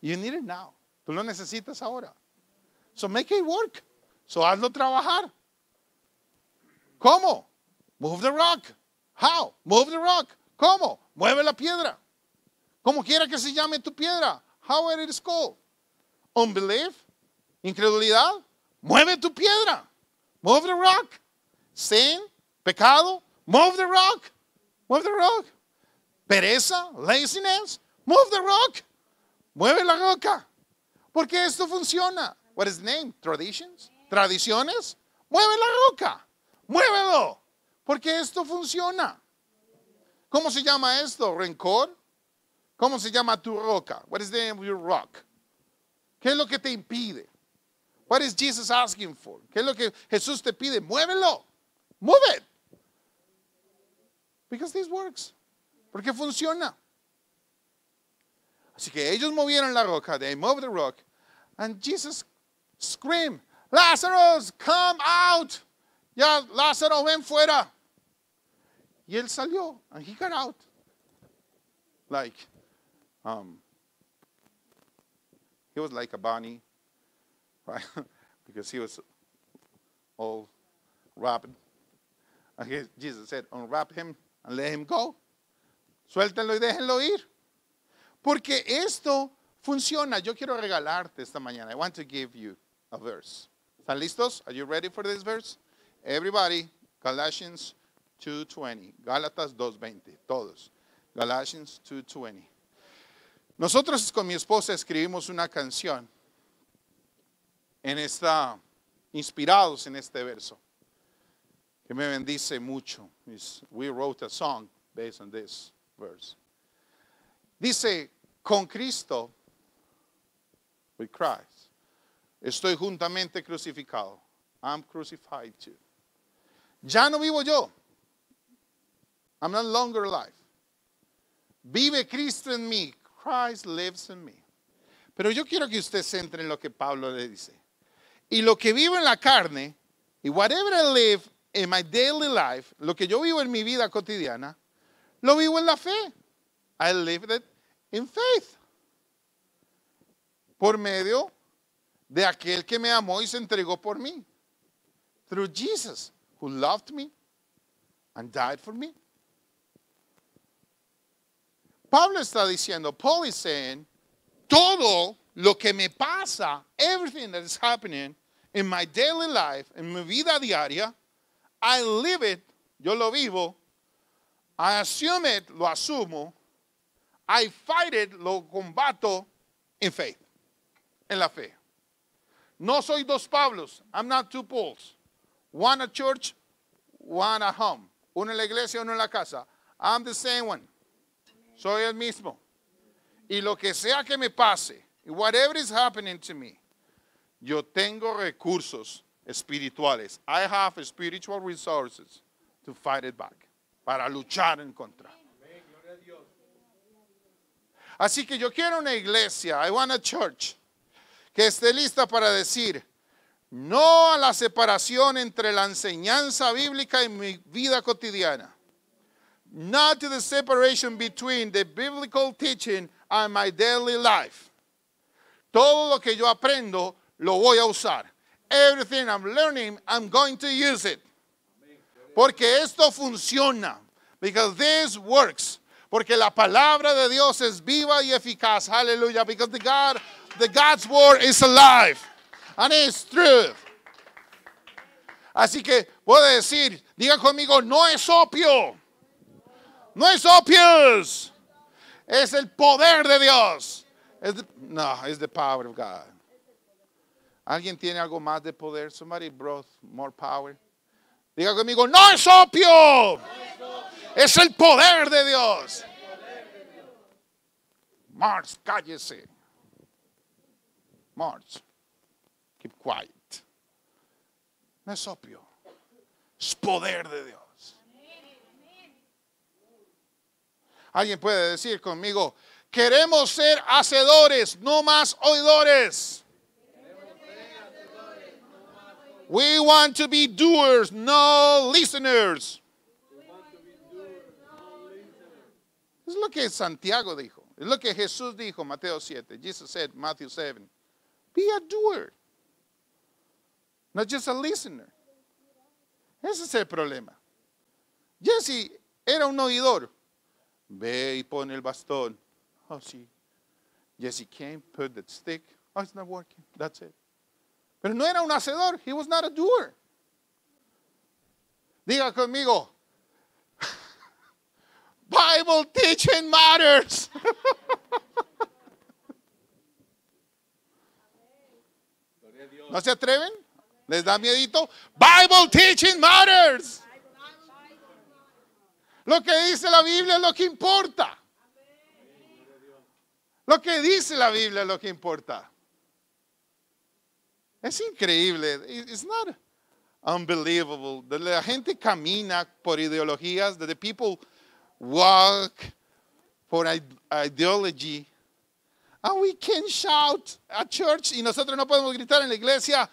You need it now. Tú lo necesitas ahora. So make it work. So hazlo trabajar. ¿Cómo? Move the rock. How? Move the rock. ¿Cómo? Mueve la piedra. Como quiera que se llame tu piedra. How it is called. Unbelief. Incredulidad. Mueve tu piedra. Move the rock. Sin. Pecado. Move the rock. Move the rock. Pereza. Laziness. Move the rock. Mueve la roca. Porque esto funciona. What is name? Traditions. Tradiciones. Mueve la roca. Muévelo. Porque esto funciona. ¿Cómo se llama esto? ¿Rencor? ¿Cómo se llama tu roca? What is the your rock? ¿Qué es lo que te impide? What is Jesus asking for? ¿Qué es lo que Jesús te pide? Muévelo. Move it. Because this works. Porque funciona. Así que ellos movieron la roca. They moved the rock. And Jesus screamed, Lazarus, come out. Ya, Lázaro, ven fuera. Y él salió, and he got out. Like, um, he was like a bunny, right? because he was all wrapped. And Jesus said, unwrap him and let him go. Suéltalo y déjenlo ir. Porque esto funciona. Yo quiero regalarte esta mañana. I want to give you a verse. ¿Están listos? Are you ready for this verse? Everybody, Galatians. 2.20, Gálatas 2.20, todos. Galatians 2.20. Nosotros con mi esposa escribimos una canción en esta, inspirados en este verso, que me bendice mucho. We wrote a song based on this verse. Dice, con Cristo, with Christ, estoy juntamente crucificado. I'm crucified too. Ya no vivo yo, I'm no longer alive. Vive Cristo en mí. Christ lives in me. Pero yo quiero que usted se entre en lo que Pablo le dice. Y lo que vivo en la carne, y whatever I live in my daily life, lo que yo vivo en mi vida cotidiana, lo vivo en la fe. I live it in faith. Por medio de aquel que me amó y se entregó por mí. Through Jesus, who loved me and died for me. Pablo está diciendo, Paul is saying, todo lo que me pasa, everything that is happening in my daily life, in mi vida diaria, I live it, yo lo vivo, I assume it, lo asumo, I fight it, lo combato in faith, en la fe. No soy dos Pablos, I'm not two Pauls. One at church, one at home. Uno en la iglesia, uno en la casa. I'm the same one. Soy el mismo. Y lo que sea que me pase, whatever is happening to me, yo tengo recursos espirituales. I have spiritual resources to fight it back, para luchar en contra. Así que yo quiero una iglesia, I want a church, que esté lista para decir no a la separación entre la enseñanza bíblica y mi vida cotidiana. not to the separation between the biblical teaching and my daily life. Todo lo que yo aprendo lo voy a usar. Everything I'm learning, I'm going to use it. Porque esto funciona. Because this works. Porque la palabra de Dios es viva y eficaz. Hallelujah. Because the God, the God's word is alive. And it's true. Así que puedo decir, diga conmigo, no es opio. No es opios. Es el poder de Dios. no, es el poder de Dios. ¿Alguien tiene algo más de poder? Somebody brought more power. Diga conmigo, no es opio. es, el poder de Dios. Mars, cállese. March. keep quiet. No es opio. Es poder de Dios. Alguien puede decir conmigo, queremos ser hacedores, no más oidores. We want to be doers, no listeners. Es lo que Santiago dijo. Es lo que Jesús dijo, Mateo 7. Jesus said, Matthew 7. Be a doer, not just a listener. Ese es el problema. Jesse era un oidor. Ve y pone el bastón. Oh, sí. Jesse came, put the stick. Oh, it's not working. That's it. Pero no era un hacedor. He was not a doer. Diga conmigo. Bible teaching matters. ¿No se atreven? ¿Les da miedito? Bible teaching matters. Lo que dice la Biblia es lo que importa. Lo que dice la Biblia es lo que importa. Es increíble. It's not unbelievable. La gente camina por ideologías. The people walk for ideology. And we can shout at church. Y nosotros no podemos gritar en la iglesia.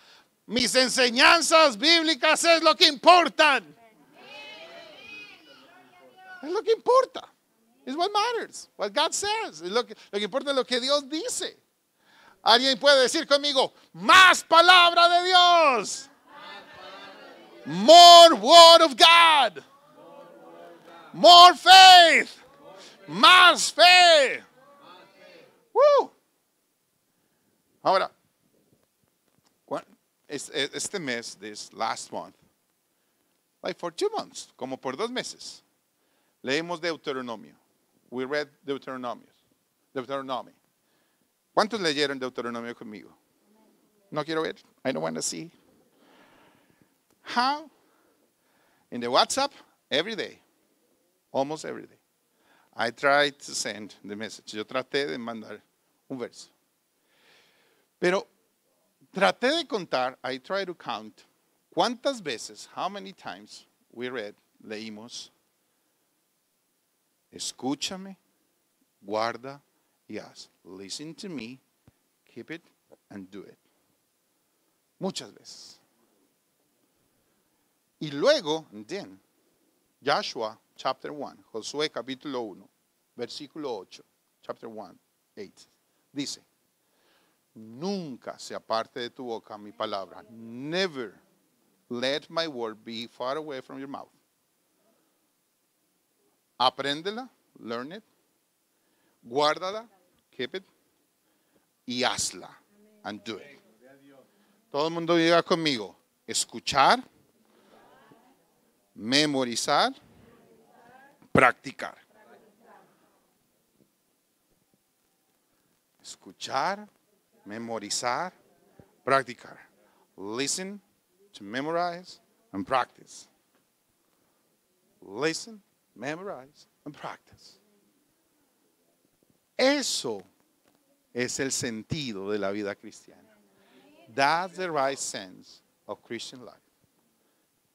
Mis enseñanzas bíblicas es lo que importan lo que importa. Es what matters. What God says. lo que, lo que importa es lo que Dios dice. Alguien puede decir conmigo, más palabra de Dios. More word of God. More faith. Más fe. Woo. Ahora, e, este mes, this last month, like for two months, como por dos meses, Leímos Deuteronomio. We read Deuteronomio. Deuteronomy. ¿Cuántos leyeron Deuteronomio conmigo? No quiero ver. I don't want to see. How? In the WhatsApp, every day. Almost every day. I tried to send the message. Yo traté de mandar un verso. Pero traté de contar, I tried to count, cuántas veces, how many times we read, leímos Escúchame, guarda y haz. Listen to me, keep it and do it. Muchas veces. Y luego, then, Joshua chapter 1, Josué capítulo 1, versículo 8, chapter 1, 8, dice, nunca se aparte de tu boca mi palabra. Never let my word be far away from your mouth. Apréndela, learn it, guárdala, keep it, y hazla, and do it. Todo el mundo llega conmigo, escuchar, memorizar, practicar. Escuchar, memorizar, practicar. Listen to memorize and practice. Listen memorize, and practice. Eso es el sentido de la vida cristiana. That's the right sense of Christian life.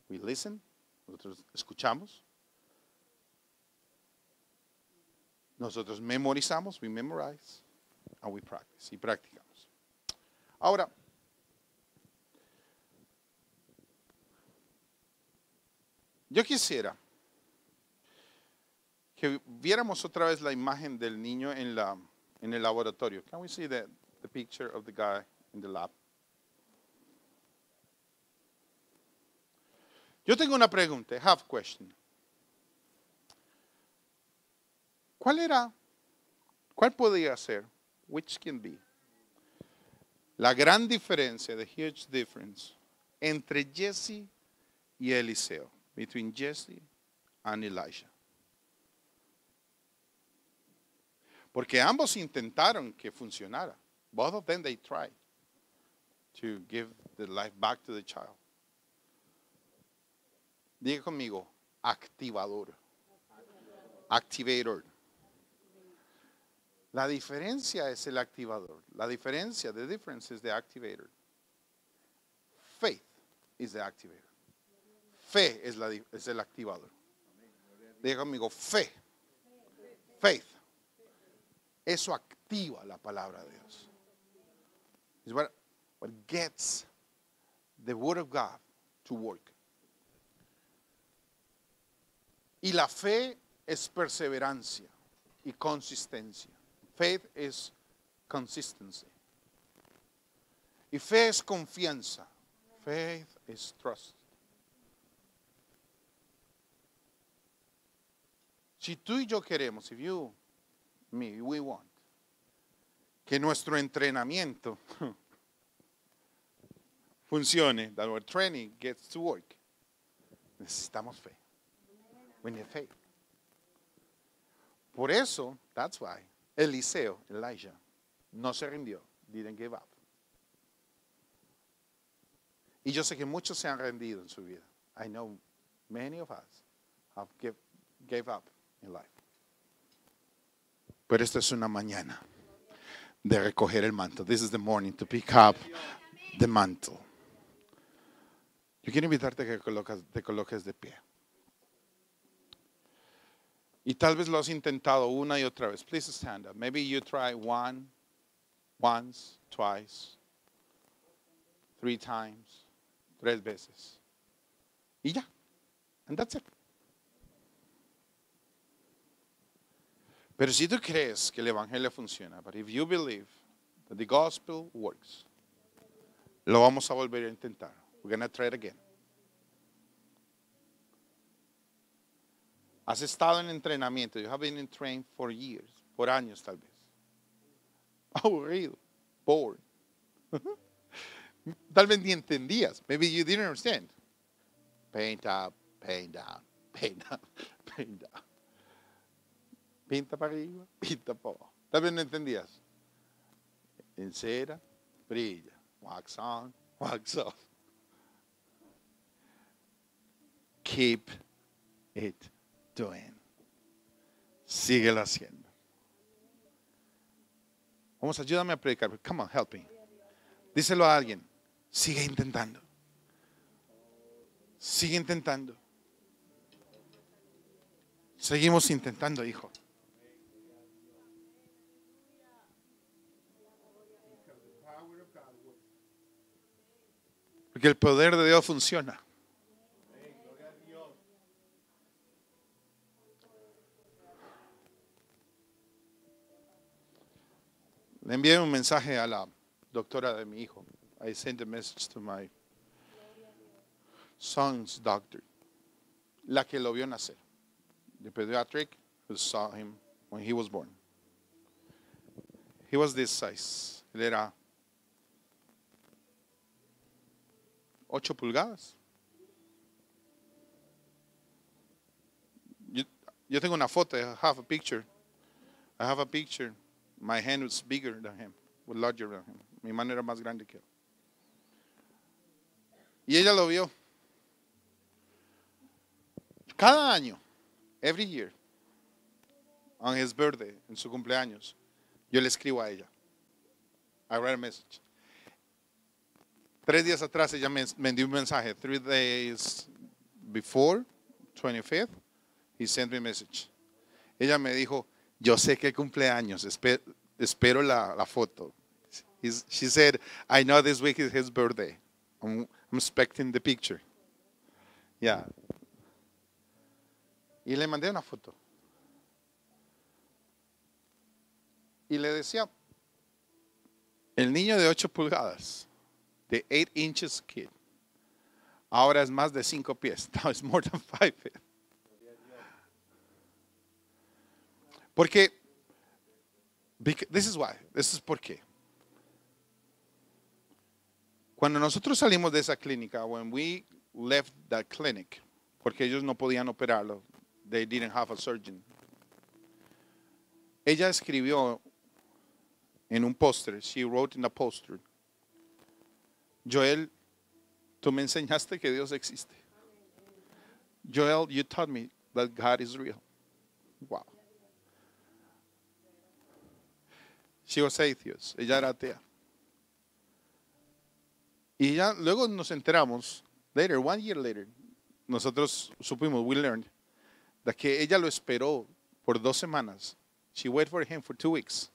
We listen, nosotros escuchamos, nosotros memorizamos, we memorize, and we practice, y practicamos. Ahora, yo quisiera que viéramos otra vez la imagen del niño en, la, en el laboratorio. Can we see the, the picture of the guy in Yo tengo una pregunta, half question. ¿Cuál era? ¿Cuál podía ser? Which can be? La gran diferencia, the huge difference, entre Jesse y Eliseo, between Jesse and Elijah. Porque ambos intentaron que funcionara. Both of them they tried to give the life back to the child. Diga conmigo, activador. Activator. La diferencia es el activador. La diferencia, the difference is the activator. Faith is the activator. Fe es, es el activador. Diga conmigo, fe. Faith eso activa la palabra de Dios. what, gets the word of God to work. Y la fe es perseverancia y consistencia. Faith is consistency. Y fe es confianza. Faith is trust. Si tú y yo queremos, if you me, we want. Que nuestro entrenamiento funcione. That our training gets to work. Necesitamos fe. We need faith. Por eso, that's why, Eliseo, Elijah, no se rindió. Didn't give up. Y yo sé que muchos se han rendido en su vida. I know many of us have give, gave up in life. Pero esta es una mañana de recoger el manto. This is the morning to pick up the mantle. Yo quiero invitarte a que te coloques de pie. Y tal vez lo has intentado una y otra vez. Please stand up. Maybe you try one, once, twice, three times, tres veces. Y ya. And that's it. Pero si tú crees que el Evangelio funciona, but if you believe that the gospel works, lo vamos a volver a intentar. We're going to try it again. Has estado en entrenamiento. You have been in training for years, por años tal vez. Aburrido, oh, bored. tal vez ni entendías. Maybe you didn't understand. Paint up, paint down, paint up, paint down pinta para arriba, pinta para abajo. bien? entendías. Encera, brilla, wax on, wax off. Keep it doing. Síguelo haciendo. Vamos, ayúdame a predicar. Come on, help me. Díselo a alguien. Sigue intentando. Sigue intentando. Seguimos intentando, hijo. Que el poder de Dios funciona. Le envié un mensaje a la doctora de mi hijo. I sent a message to my son's doctor, la que lo vio nacer, the pediatric who saw him when he was born. He was this size. Él era 8 pulgadas. Yo, tengo una foto, I have a picture. I have a picture. My hand was bigger than him, was larger than him. Mi mano era más grande que él. Y ella lo vio. Cada año, every year, on his birthday, en su cumpleaños, yo le escribo a ella. I write a message tres días atrás ella me, envió un mensaje. Three days before, 25th, he sent me a message. Ella me dijo, yo sé que cumpleaños, espero, espero la, foto. she said, I know this week is his birthday. I'm, expecting the picture. Yeah. Y le mandé una foto. Y le decía, el niño de 8 pulgadas The 8 inches kid. Ahora es más de cinco pies. Now it's more than 5 feet. Porque, this is why, this is por qué. Cuando nosotros salimos de esa clínica, when we left that clinic, porque ellos no podían operarlo, they didn't have a surgeon. Ella escribió en un póster, she wrote in a poster, Joel, tú me enseñaste que Dios existe. Joel, you taught me that God is real. Wow. She was atheist. Ella era atea. Y ya luego nos enteramos, later, one year later, nosotros supimos, we learned, de que ella lo esperó por dos semanas. She waited for him for two weeks.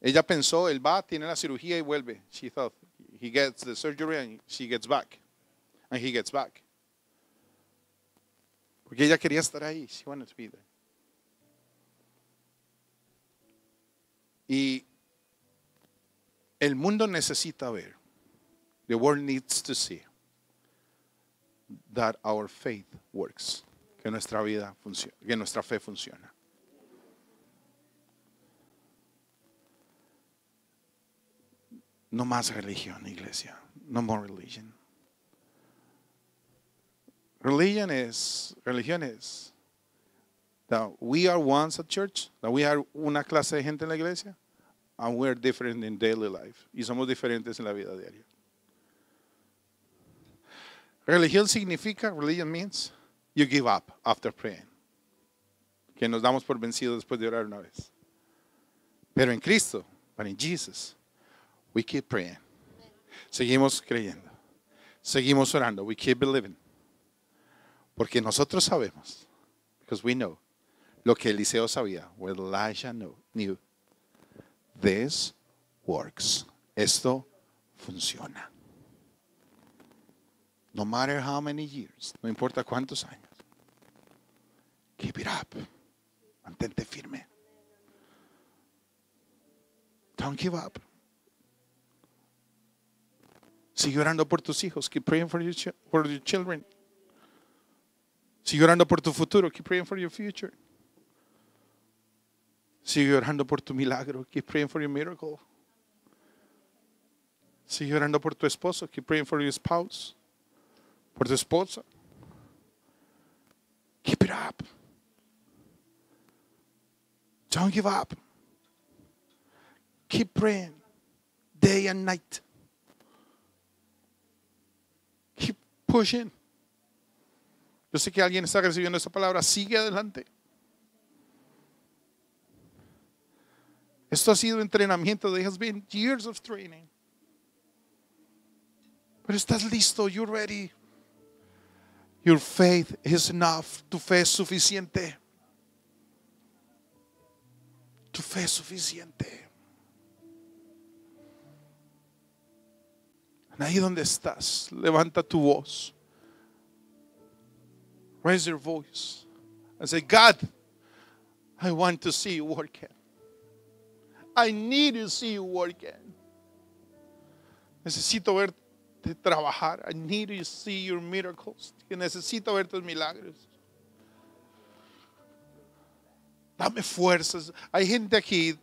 Ella pensó, él va, tiene la cirugía y vuelve. She thought, he gets the surgery and she gets back. And he gets back. Porque ella quería estar ahí. She wanted to be there. Y el mundo necesita ver. The world needs to see that our faith works. Que nuestra vida funciona, que nuestra fe funciona. No más religión, iglesia. No more religion. Religion is, religión es that we are once a church, that we are una clase de gente en la iglesia, and we are different in daily life. Y somos diferentes en la vida diaria. Religión significa, religion means, you give up after praying. Que nos damos por vencidos después de orar una vez. Pero en Cristo, but in Jesus, We keep praying. Seguimos creyendo. Seguimos orando. We keep believing. Porque nosotros sabemos. Because we know. Lo que Eliseo sabía. What Elijah knew. This works. Esto funciona. No matter how many years. No importa cuántos años. Keep it up. Mantente firme. Don't give up. Sigue orando por tus hijos. Keep praying for your, for your children. Sigue orando por tu futuro. Keep praying for your future. Sigue orando por tu milagro. Keep praying for your miracle. Sigue orando por tu esposo. Keep praying for your spouse. Por tu esposa. Keep it up. Don't give up. Keep praying day and night. Push in. Yo sé que alguien está recibiendo esa palabra. Sigue adelante. Esto ha sido entrenamiento. de has been years of training. Pero estás listo. You're ready. Your faith is enough. Tu fe es suficiente. Tu fe es suficiente. Ahí donde estás, levanta tu voz. Raise your voice and say, God, I want to see you working. I need to see you working. Necesito verte trabajar. I need to see your miracles. Necesito ver tus milagros. Dame fuerzas. Hay gente aquí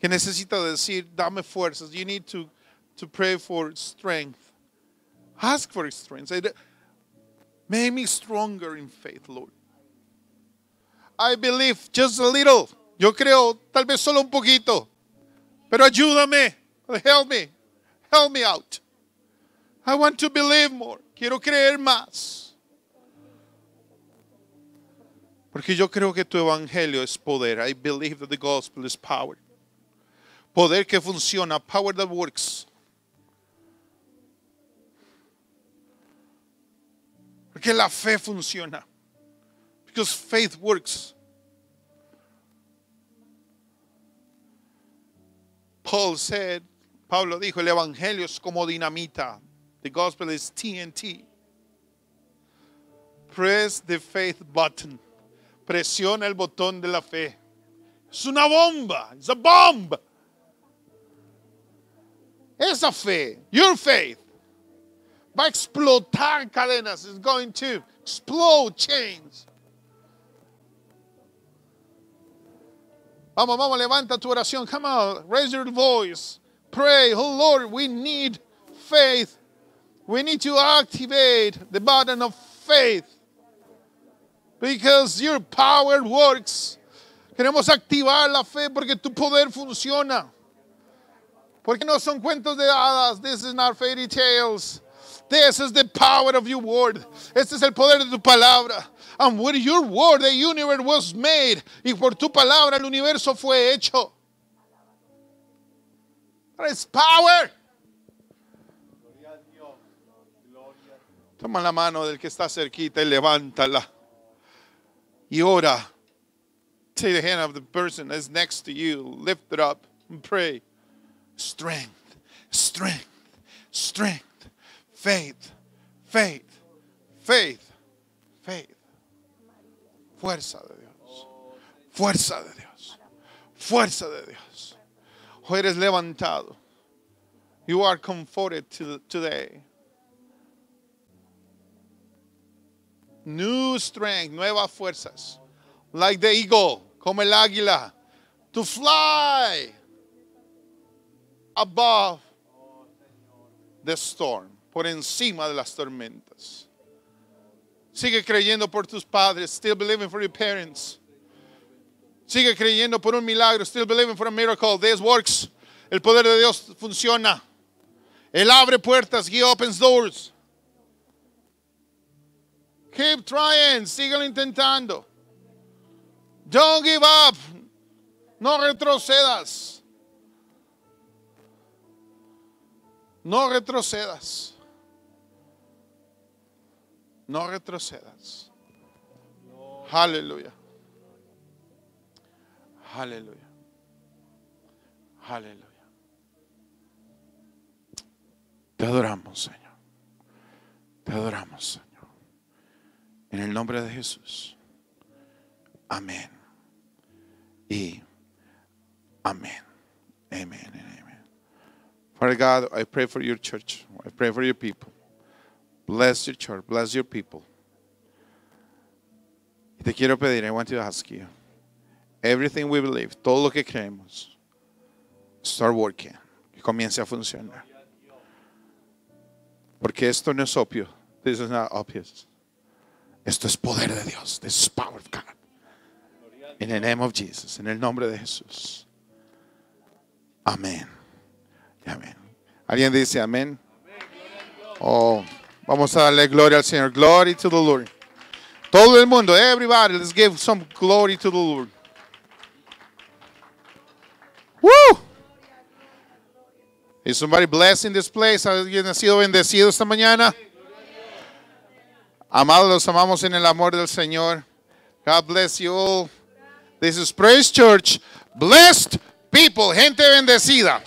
que necesita decir, dame fuerzas. You need to, to pray for strength. Ask for strength. Say, make me stronger in faith, Lord. I believe just a little. Yo creo tal vez solo un poquito. Pero ayúdame. Help me. Help me out. I want to believe more. Quiero creer más. Porque yo creo que tu evangelio es poder. I believe that the gospel is power. Poder que funciona, power that works. Porque la fe funciona. Because faith works. Paul said, Pablo dijo, el evangelio es como dinamita. The gospel is TNT. Press the faith button. Presiona el botón de la fe. Es una bomba. It's a bomba. Esa fe, your faith, va a explotar cadenas. It's going to explode chains. Vamos, vamos, levanta tu oración. Come on, raise your voice. Pray, oh Lord, we need faith. We need to activate the button of faith because your power works. Queremos activar la fe porque tu poder funciona. Porque no son cuentos de hadas. This is not fairy tales. This is the power of your word. Este es el poder de tu palabra. And with your word the universe was made. Y por tu palabra el universo fue hecho. There is power. Toma la mano del que está cerquita y levántala. Y ora. Take the hand of the person that's next to you. Lift it up and pray. strength, strength, strength, faith, faith, faith, faith. Fuerza de Dios, fuerza de Dios, fuerza de Dios. O eres levantado. You are comforted today. New strength, nuevas fuerzas. Like the eagle, como el águila. To fly above the storm, por encima de las tormentas. Sigue creyendo por tus padres, still believing for your parents. Sigue creyendo por un milagro, still believing for a miracle. This works. El poder de Dios funciona. Él abre puertas, he opens doors. Keep trying, sigan intentando. Don't give up. No retrocedas. No retrocedas. No retrocedas. Aleluya. Aleluya. Aleluya. Te adoramos, Señor. Te adoramos, Señor. En el nombre de Jesús. Amén. Y amén. Amén. Father God, I pray for your church. I pray for your people. Bless your church. Bless your people. te quiero pedir, I want to ask you, everything we believe, todo lo que creemos, start working. Que comience a funcionar. Porque esto no es obvio. This is not obvious. Esto es poder de Dios. This is power of God. In the name of Jesus. En el nombre de Jesús. Amén. Amén. ¿Alguien dice amén? Oh, vamos a darle gloria al Señor. Glory to the Lord. Todo el mundo, everybody, let's give some glory to the Lord. Woo! Is somebody blessed in this place? ¿Alguien ha sido bendecido esta mañana? Amados, los amamos en el amor del Señor. God bless you all. This is Praise Church. Blessed people, gente bendecida.